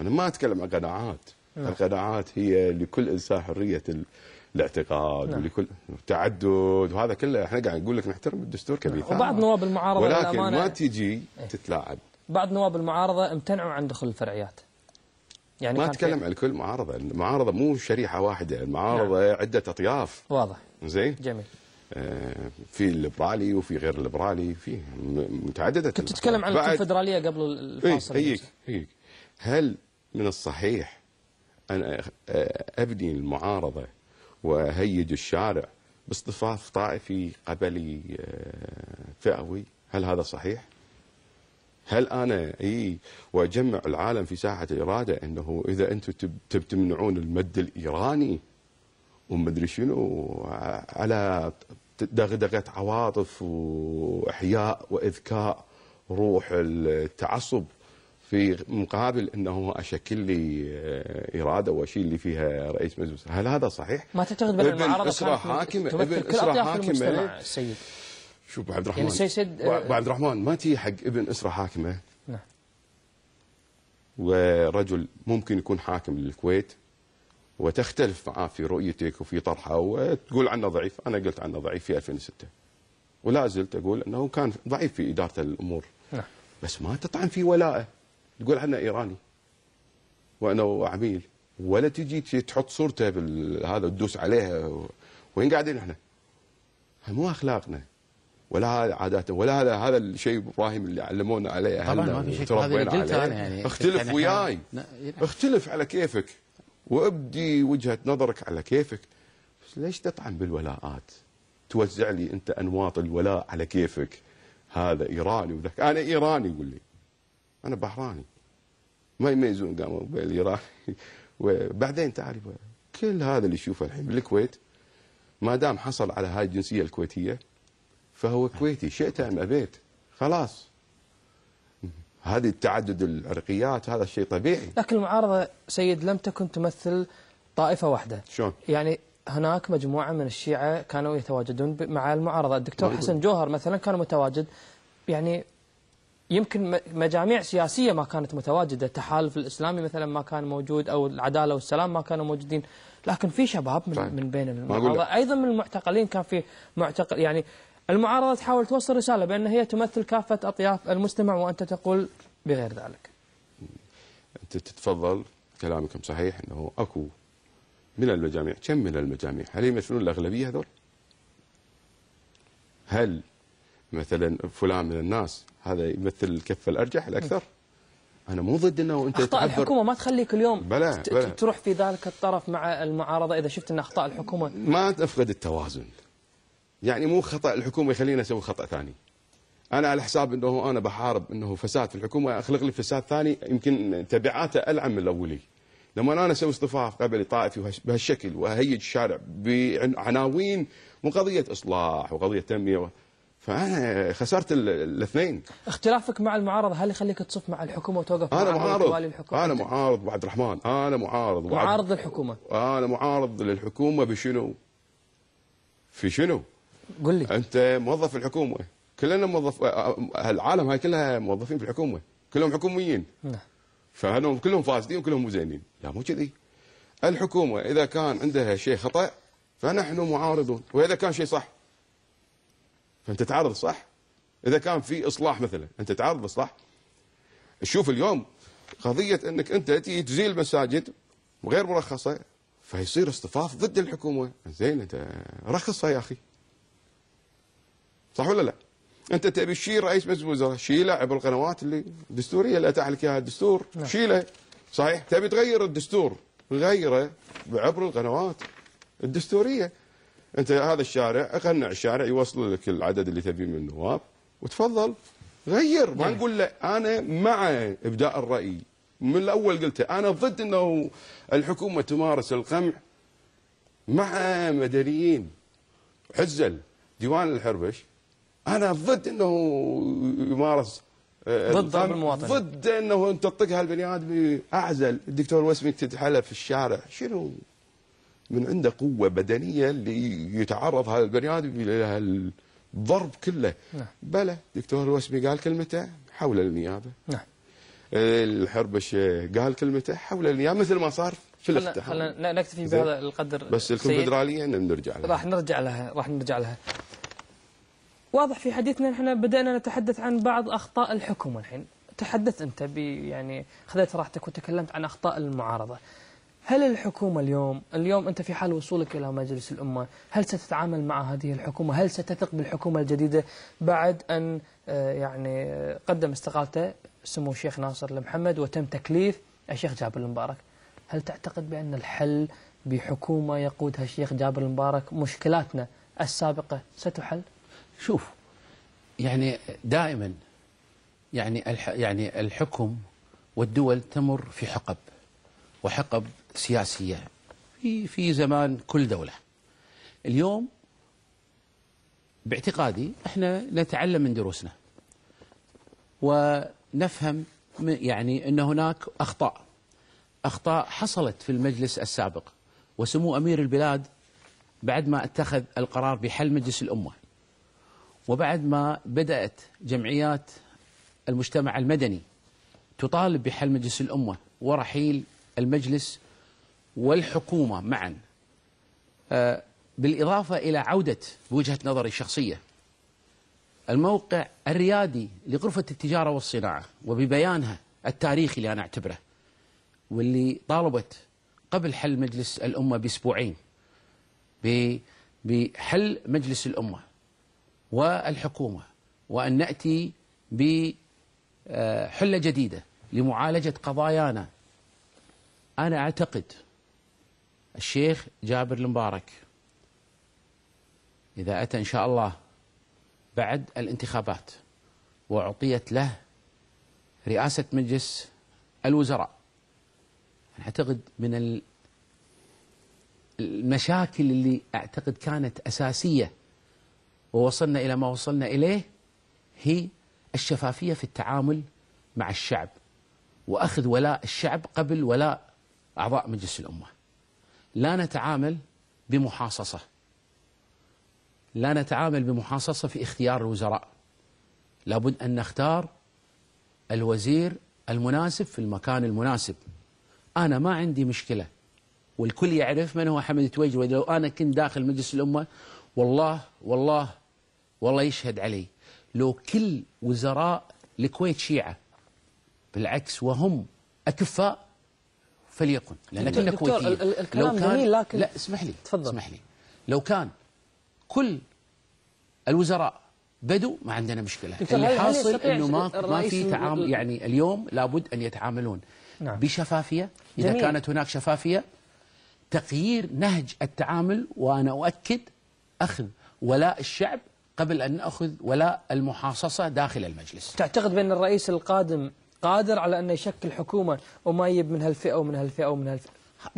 انا ما اتكلم عن قناعات نعم. القناعات هي لكل انسان حريه الاعتقاد نعم. ولكل التعدد وهذا كله احنا قاعد نقول لك نحترم الدستور كمثال نعم. وبعض نواب المعارضه ولكن ما تجي إيه. تتلاعب بعض نواب المعارضه امتنعوا عن دخول الفرعيات يعني ما اتكلم عن كل معارضه، المعارضه مو شريحه واحده، المعارضه نعم. عده اطياف واضح زين؟ جميل آه، في الليبرالي وفي غير الليبرالي في متعدده كنت تتكلم عن الكونفدراليه قبل إيه، الفاصل هيك إيه هيك هل من الصحيح ان ابني المعارضه وهيج الشارع باصطفاف طائفي قبلي آه، فئوي هل هذا صحيح؟ هل انا اي واجمع العالم في ساحه الاراده انه اذا انتم تمنعون المد الايراني ومدري شنو على دغدغه عواطف واحياء واذكاء روح التعصب في مقابل انه اشكل لي آه، اراده واشيل لي فيها رئيس مجلس هل هذا صحيح؟ ما تعتقد بان المعارضه اسره حاكمه ابن اسره حاكمه السيد شوف عبد الرحمن يعني سيد آه، عبد الرحمن ما تي حق ابن اسره حاكمه نعم ورجل ممكن يكون حاكم للكويت وتختلف معاه في رؤيتك وفي طرحه وتقول عنه ضعيف انا قلت عنه ضعيف في 2006 ولا زلت اقول انه كان ضعيف في ادارته الامور نعم بس ما تطعن في ولائه تقول عنه ايراني وانا عميل ولا تجي تحط صورته هذا تدوس عليها وين قاعدين احنا؟ مو اخلاقنا ولا هذا عاداته ولا هذا هذا الشيء ابراهيم اللي علمونا عليه طبعا ما في شيء يعني عليه أنا يعني اختلف وياي اختلف على كيفك وابدي وجهه نظرك على كيفك بس ليش تطعن بالولاءات؟ توزع لي انت انواط الولاء على كيفك هذا ايراني وذاك انا ايراني يقول لي انا بحراني ما يميزون قاموا بالايراني وبعدين تعرف كل هذا اللي يشوفه الحين بالكويت ما دام حصل على هاي الجنسيه الكويتيه فهو نعم. كويتي شئت ام ابيت خلاص هذه التعدد العرقيات هذا الشيء طبيعي لكن المعارضه سيد لم تكن تمثل طائفه واحده شلون يعني هناك مجموعه من الشيعه كانوا يتواجدون مع المعارضه الدكتور حسن جوهر مثلا كان متواجد يعني يمكن مجاميع سياسية ما كانت متواجدة التحالف الإسلامي مثلا ما كان موجود أو العدالة والسلام ما كانوا موجودين لكن في شباب من, طيب. من بين المعارضة أيضا من المعتقلين كان في معتقل يعني المعارضة تحاول توصل رسالة بأن هي تمثل كافة أطياف المجتمع وأنت تقول بغير ذلك أنت تتفضل كلامكم صحيح أنه أكو من المجاميع كم من المجاميع هل يمثلون الأغلبية هذول هل مثلا فلان من الناس هذا يمثل الكفه الارجح الاكثر انا مو ضد انه انت اخطاء تعبر الحكومه ما تخليك اليوم بلا بلا تروح في ذلك الطرف مع المعارضه اذا شفت ان اخطاء الحكومه ما تفقد التوازن يعني مو خطا الحكومه يخليني اسوي خطا ثاني انا على حساب انه انا بحارب انه فساد في الحكومه اخلق لي فساد ثاني يمكن تبعاته العن من الاولي لما انا اسوي اصطفاف قبلي طائفي بهالشكل واهيج الشارع بعناوين مو قضيه اصلاح وقضيه تنميه فخسرت الاثنين اختلافك مع المعارضه هل يخليك تصف مع الحكومه وتوقف أنا مع معارض الحكومه انا معارض بعد الرحمن انا معارض معارض الحكومه انا معارض للحكومه بشنو في شنو قل لي انت موظف الحكومه كلنا موظف آه، آه، العالم هاي كلها موظفين في الحكومه كلهم حكوميين نعم كلهم فاسدين وكلهم مو زينين لا مو كذي الحكومه اذا كان عندها شيء خطا فنحن معارضون واذا كان شيء صح فانت تعرض صح اذا كان في اصلاح مثلا انت تعرض صح شوف اليوم قضيه انك انت تجي تزيل مساجد غير مرخصه فيصير اصطفاف ضد الحكومه زين انت رخصها يا اخي صح ولا لا؟ انت تبي تشيل رئيس مجلس الوزراء شيله عبر القنوات اللي الدستوريه اللي اتاح لك اياها الدستور نعم. شيله صحيح تبي تغير الدستور غيره عبر القنوات الدستوريه انت هذا الشارع اقنع الشارع يوصل لك العدد اللي تبيه من النواب وتفضل غير ما نعم. نقول له انا مع ابداء الراي من الاول قلت انا ضد انه الحكومه تمارس القمع مع مدنيين عزل ديوان الحربش انا ضد انه يمارس آه، ضد المواطن ضد انه انت تطق هالبني ادم اعزل الدكتور وسمي تتحلى في الشارع شنو من عنده قوه بدنيه ليتعرض هذا البني ادم الى الضرب كله نعم. بلى دكتور الوسمي قال كلمته حول النيابه نعم الحربش قال كلمته حول النيابه مثل ما صار في الافتتاح خلينا نكتفي بهذا القدر بس الكونفدراليه نرجع لها راح نرجع لها راح نرجع لها واضح في حديثنا احنا بدأنا نتحدث عن بعض أخطاء الحكومة الحين تحدثت أنت يعني خذيت راحتك وتكلمت عن أخطاء المعارضة هل الحكومة اليوم اليوم أنت في حال وصولك إلى مجلس الأمة هل ستتعامل مع هذه الحكومة هل ستثق بالحكومة الجديدة بعد أن آه، يعني آه، قدم استقالته سمو الشيخ ناصر المحمد وتم تكليف الشيخ جابر المبارك هل تعتقد بأن الحل بحكومة يقودها الشيخ جابر المبارك مشكلاتنا السابقة ستحل شوف يعني دائما يعني يعني الحكم والدول تمر في حقب وحقب سياسية في في زمان كل دولة اليوم باعتقادي احنا نتعلم من دروسنا ونفهم يعني ان هناك اخطاء اخطاء حصلت في المجلس السابق وسمو امير البلاد بعد ما اتخذ القرار بحل مجلس الامه وبعد ما بدات جمعيات المجتمع المدني تطالب بحل مجلس الامه ورحيل المجلس والحكومة معا آه، بالإضافة إلى عودة بوجهة نظري الشخصية الموقع الريادي لغرفة التجارة والصناعة وببيانها التاريخي اللي أنا أعتبره واللي طالبت قبل حل مجلس الأمة بأسبوعين بحل مجلس الأمة والحكومة وأن نأتي بحلة آه، جديدة لمعالجة قضايانا أنا أعتقد الشيخ جابر المبارك إذا أتى إن شاء الله بعد الانتخابات وأعطيت له رئاسة مجلس الوزراء أعتقد من المشاكل اللي أعتقد كانت أساسية ووصلنا إلى ما وصلنا إليه هي الشفافية في التعامل مع الشعب وأخذ ولاء الشعب قبل ولاء أعضاء مجلس الأمة لا نتعامل بمحاصصة لا نتعامل بمحاصصة في اختيار الوزراء لابد أن نختار الوزير المناسب في المكان المناسب أنا ما عندي مشكلة والكل يعرف من هو حمد تويجي لو أنا كنت داخل مجلس الأمة والله والله والله يشهد علي لو كل وزراء الكويت شيعة بالعكس وهم أكفاء فليكن لأنك كويتية لو كان لكن لا اسمح لي تفضل اسمح لي لو كان كل الوزراء بدوا ما عندنا مشكله اللي حاصل انه ما ما في تعامل يعني اليوم لابد ان يتعاملون نعم. بشفافيه اذا جميل. كانت هناك شفافيه تغيير نهج التعامل وانا اؤكد اخذ ولاء الشعب قبل ان ناخذ ولاء المحاصصه داخل المجلس تعتقد بان الرئيس القادم قادر على أنه يشكل حكومة وما يجيب من هالفئة ومن هالفئة ومن هالفئة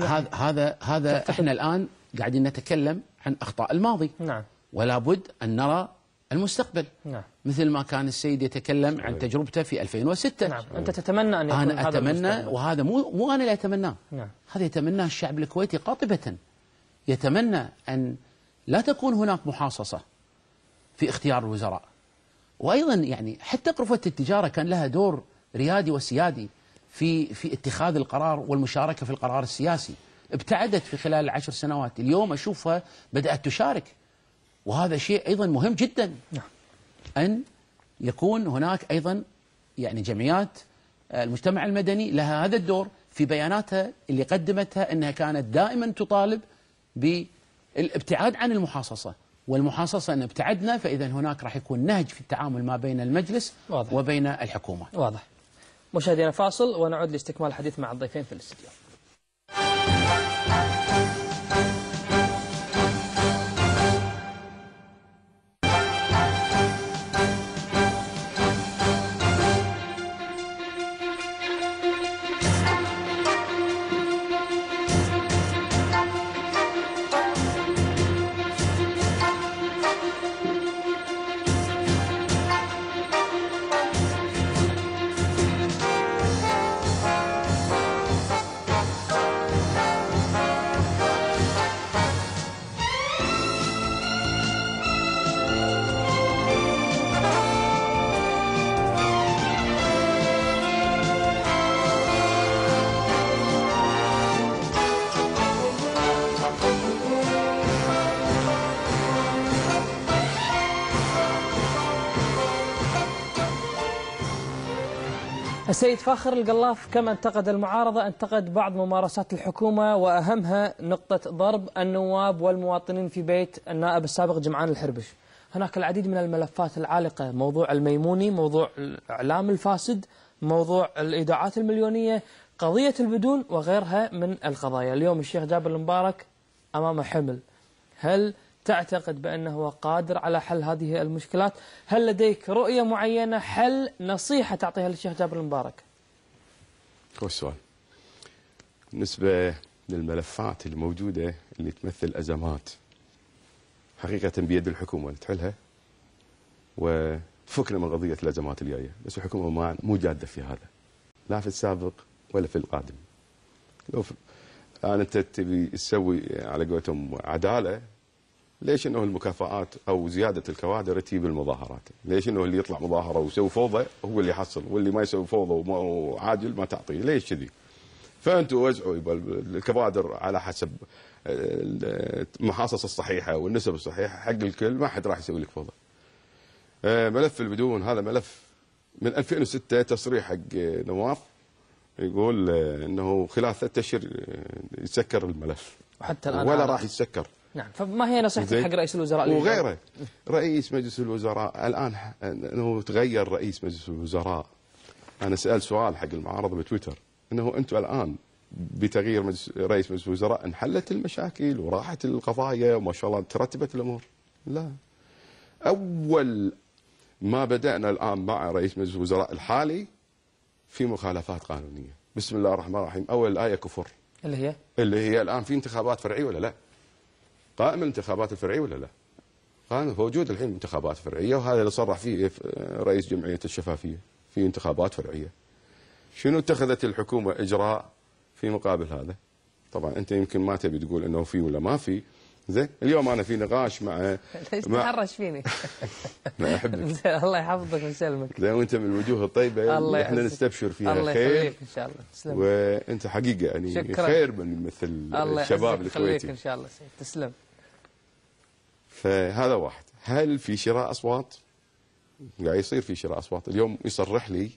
هذا هذا هذا احنا الآن قاعدين نتكلم عن أخطاء الماضي نعم ولا بد أن نرى المستقبل نعم. مثل ما كان السيد يتكلم عن تجربته في 2006 نعم. أنت تتمنى أن يكون أنا هذا أتمنى المستقبل. وهذا مو مو أنا اللي أتمناه نعم. هذا يتمناه الشعب الكويتي قاطبة يتمنى أن لا تكون هناك محاصصة في اختيار الوزراء وأيضا يعني حتى غرفة التجارة كان لها دور ريادي وسيادي في في اتخاذ القرار والمشاركه في القرار السياسي ابتعدت في خلال العشر سنوات اليوم اشوفها بدات تشارك وهذا شيء ايضا مهم جدا نعم. ان يكون هناك ايضا يعني جمعيات آه، المجتمع المدني لها هذا الدور في بياناتها اللي قدمتها انها كانت دائما تطالب بالابتعاد عن المحاصصه والمحاصصه ان ابتعدنا فاذا هناك راح يكون نهج في التعامل ما بين المجلس واضح. وبين الحكومه واضح مشاهدينا فاصل ونعود لاستكمال الحديث مع الضيفين في الاستديو السيد فاخر القلاف كما انتقد المعارضة انتقد بعض ممارسات الحكومة وأهمها نقطة ضرب النواب والمواطنين في بيت النائب السابق جمعان الحربش هناك العديد من الملفات العالقة موضوع الميموني موضوع الإعلام الفاسد موضوع الإيداعات المليونية قضية البدون وغيرها من القضايا اليوم الشيخ جابر المبارك أمام حمل هل تعتقد بأنه قادر على حل هذه المشكلات هل لديك رؤية معينة حل نصيحة تعطيها للشيخ جابر المبارك هو السؤال بالنسبة للملفات الموجودة اللي تمثل أزمات حقيقة بيد الحكومة تحلها وتفكنا من قضية الأزمات الجاية بس الحكومة مو جادة في هذا لا في السابق ولا في القادم لو في... أنت تبي تسوي على قولتهم عدالة ليش انه المكافآت او زياده الكوادر تجي بالمظاهرات؟ ليش انه اللي يطلع مظاهره ويسوي فوضى هو اللي يحصل واللي ما يسوي فوضى وعاجل ما تعطيه، ليش كذي؟ فانتم وزعوا الكوادر على حسب المحاصص الصحيحه والنسب الصحيحه حق الكل ما حد راح يسوي لك فوضى. آه، ملف البدون هذا ملف من 2006 تصريح حق نواف يقول آه، انه خلال ثلاثة اشهر آه، يتسكر الملف. وحتى الان ولا راح يتسكر. نعم فما هي نصيحتك حق رئيس الوزراء وغيره رئيس مجلس الوزراء الان انه تغير رئيس مجلس الوزراء انا سال سؤال حق المعارضه بتويتر انه انتم الان بتغيير مجلس رئيس مجلس الوزراء انحلت المشاكل وراحت القضايا وما شاء الله ترتبت الامور لا اول ما بدانا الان مع رئيس مجلس الوزراء الحالي في مخالفات قانونيه بسم الله الرحمن الرحيم اول ايه كفر اللي هي اللي هي الان في انتخابات فرعيه ولا لا قائم الانتخابات الفرعيه ولا لا؟ قائم موجود الحين انتخابات فرعيه وهذا اللي صرح فيه رئيس جمعيه الشفافيه في انتخابات فرعيه. شنو اتخذت الحكومه اجراء في مقابل هذا؟ طبعا انت يمكن ما تبي تقول انه في ولا ما في زين اليوم انا في نقاش مع ليش تحرش فيني؟ انا احبك الله يحفظك ويسلمك زين وانت من الوجوه الطيبه الله احنا نستبشر فيها الله خير ان شاء الله تسلم وانت حقيقه يعني شكرا. خير من مثل الشباب الكويتي الله يخليك ان شاء الله تسلم فهذا واحد هل في شراء أصوات قاعد يصير في شراء أصوات اليوم يصرح لي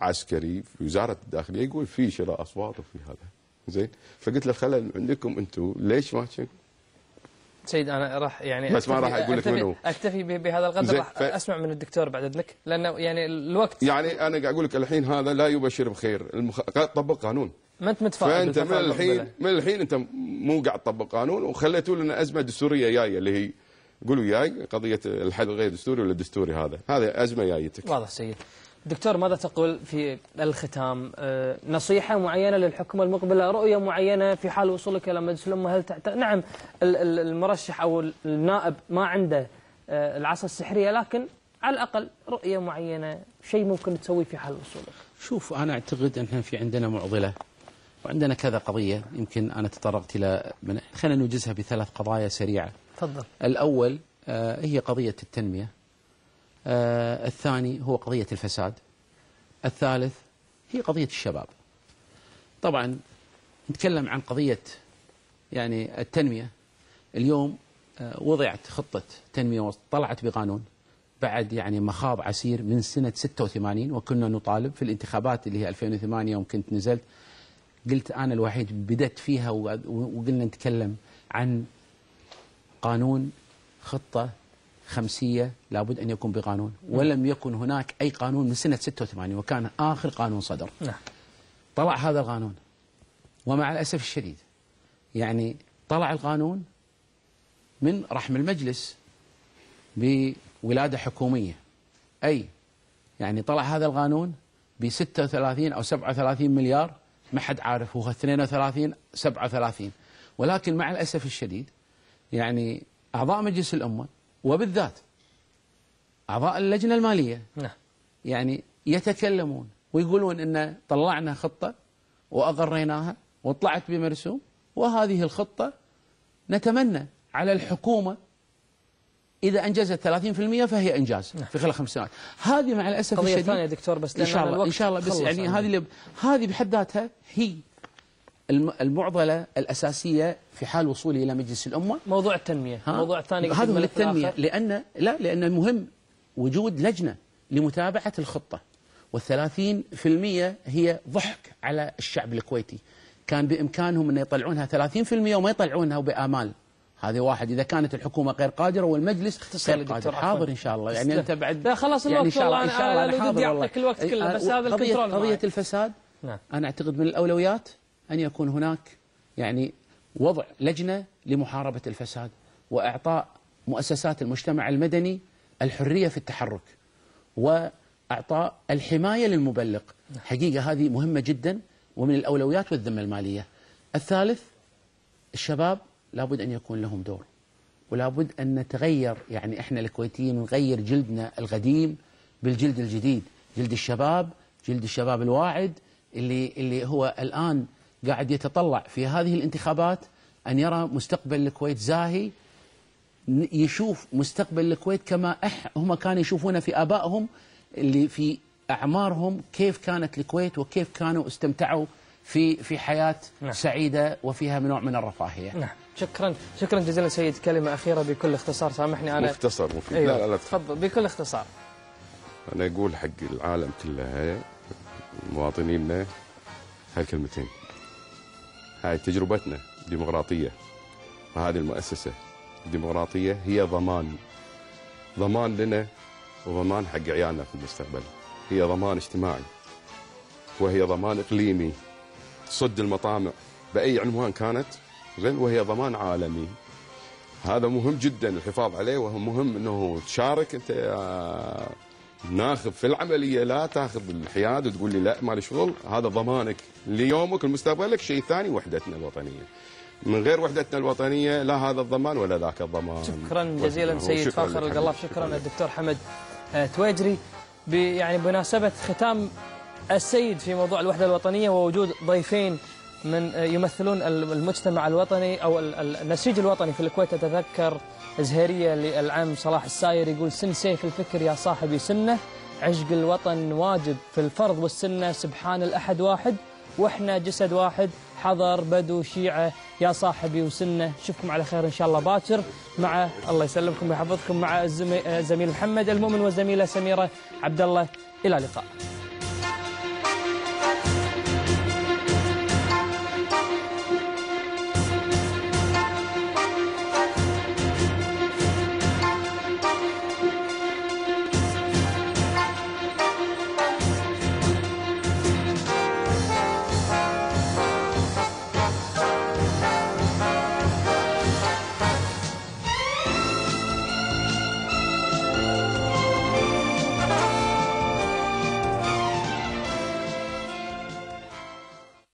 عسكري في وزارة الداخلية يقول في شراء أصوات وفي هذا زين فقلت له خلل عندكم أنتم ليش ما تشك سيد انا راح يعني بس ما راح اقول لك منو اكتفي بهذا القدر راح ف... اسمع من الدكتور بعد اذنك لانه يعني الوقت يعني انا قاعد اقول لك الحين هذا لا يبشر بخير المخ... طبق قانون ما انت متفائل فانت من الحين من الحين انت مو قاعد تطبق قانون وخليتوا لنا ازمه دستوريه جايه اللي هي قول وياي قضيه الحل الغير دستوري ولا الدستوري هذا هذا ازمه جايتك واضح سيد دكتور ماذا تقول في الختام أه، نصيحة معينة للحكومة المقبلة رؤية معينة في حال وصولك إلى مجلس الأمة هل تعت... نعم المرشح أو النائب ما عنده أه، العصا السحرية لكن على الأقل رؤية معينة شيء ممكن تسويه في حال وصولك شوف أنا أعتقد أن في عندنا معضلة وعندنا كذا قضية يمكن أنا تطرقت إلى من... خلينا نوجزها بثلاث قضايا سريعة تفضل الأول آه، هي قضية التنمية آه، الثاني هو قضية الفساد الثالث هي قضية الشباب طبعا نتكلم عن قضية يعني التنمية اليوم آه، وضعت خطة تنمية وطلعت بقانون بعد يعني مخاض عسير من سنة 86 وكنا نطالب في الانتخابات اللي هي 2008 يوم كنت نزلت قلت أنا الوحيد بدأت فيها وقلنا نتكلم عن قانون خطة خمسية لابد أن يكون بقانون ولم يكن هناك أي قانون من سنة 86 وكان آخر قانون صدر نعم. طلع هذا القانون ومع الأسف الشديد يعني طلع القانون من رحم المجلس بولادة حكومية أي يعني طلع هذا القانون ب 36 أو 37 مليار ما حد عارف هو 32 37 ولكن مع الأسف الشديد يعني أعضاء مجلس الأمة وبالذات أعضاء اللجنة المالية نعم. يعني يتكلمون ويقولون أن طلعنا خطة وأقريناها وطلعت بمرسوم وهذه الخطة نتمنى على الحكومة إذا أنجزت 30% فهي إنجاز نعم. في خلال خمس سنوات هذه مع الأسف الشديد قضية ثانية دكتور بس إن شاء الله إن شاء الله بس يعني هذه هذه بحد ذاتها هي المعضلة الأساسية في حال وصولي إلى مجلس الأمة موضوع التنمية موضوع ثاني هذا هو للتنمية لأن لا لأن المهم وجود لجنة لمتابعة الخطة والثلاثين في المية هي ضحك على الشعب الكويتي كان بإمكانهم أن يطلعونها ثلاثين في المية وما يطلعونها بآمال هذه واحد إذا كانت الحكومة غير قادرة والمجلس اختصر قادر حاضر إن شاء الله يعني أنت بعد لا خلاص الوقت يعني إن شاء الله إن شاء الله أنا, حاضر والله الوقت كله بس هذا قضية, قضية الفساد نعم. أنا أعتقد من الأولويات أن يكون هناك يعني وضع لجنة لمحاربة الفساد وإعطاء مؤسسات المجتمع المدني الحرية في التحرك وإعطاء الحماية للمبلغ حقيقة هذه مهمة جدا ومن الأولويات والذمة المالية الثالث الشباب لابد أن يكون لهم دور ولابد أن نتغير يعني إحنا الكويتيين نغير جلدنا القديم بالجلد الجديد جلد الشباب جلد الشباب الواعد اللي اللي هو الآن قاعد يتطلع في هذه الانتخابات أن يرى مستقبل الكويت زاهي يشوف مستقبل الكويت كما أح هم كانوا يشوفونه في آبائهم اللي في أعمارهم كيف كانت الكويت وكيف كانوا استمتعوا في في حياة نعم. سعيدة وفيها نوع من الرفاهية نعم شكرا شكرا جزيلا سيد كلمة أخيرة بكل اختصار سامحني أنا مختصر مفيد أيوة. لا لا تفضل بكل اختصار أنا أقول حق العالم كلها مواطنينا هالكلمتين هاي تجربتنا ديمقراطية وهذه المؤسسة الديمقراطية هي ضمان ضمان لنا وضمان حق عيالنا في المستقبل هي ضمان اجتماعي وهي ضمان إقليمي تصد المطامع بأي عنوان كانت زين وهي ضمان عالمي هذا مهم جدا الحفاظ عليه ومهم انه تشارك انت ناخذ في العمليه لا تاخذ الحياد وتقول لي لا مالي شغل هذا ضمانك ليومك لمستقبلك شيء ثاني وحدتنا الوطنيه من غير وحدتنا الوطنيه لا هذا الضمان ولا ذاك الضمان شكرا جزيلا سيد فاخر القلاف شكرا للدكتور حمد آه، تويجري يعني بمناسبه ختام السيد في موضوع الوحده الوطنيه ووجود ضيفين من آه، يمثلون المجتمع الوطني أو النسيج الوطني في الكويت أتذكر زهيرية للعم صلاح الساير يقول سن سيف الفكر يا صاحبي سنه عشق الوطن واجب في الفرض والسنة سبحان الأحد واحد وإحنا جسد واحد حضر بدو شيعة يا صاحبي وسنة نشوفكم على خير إن شاء الله باكر مع الله يسلمكم ويحفظكم مع الزميل آه، محمد المؤمن والزميلة سميرة عبد الله إلى اللقاء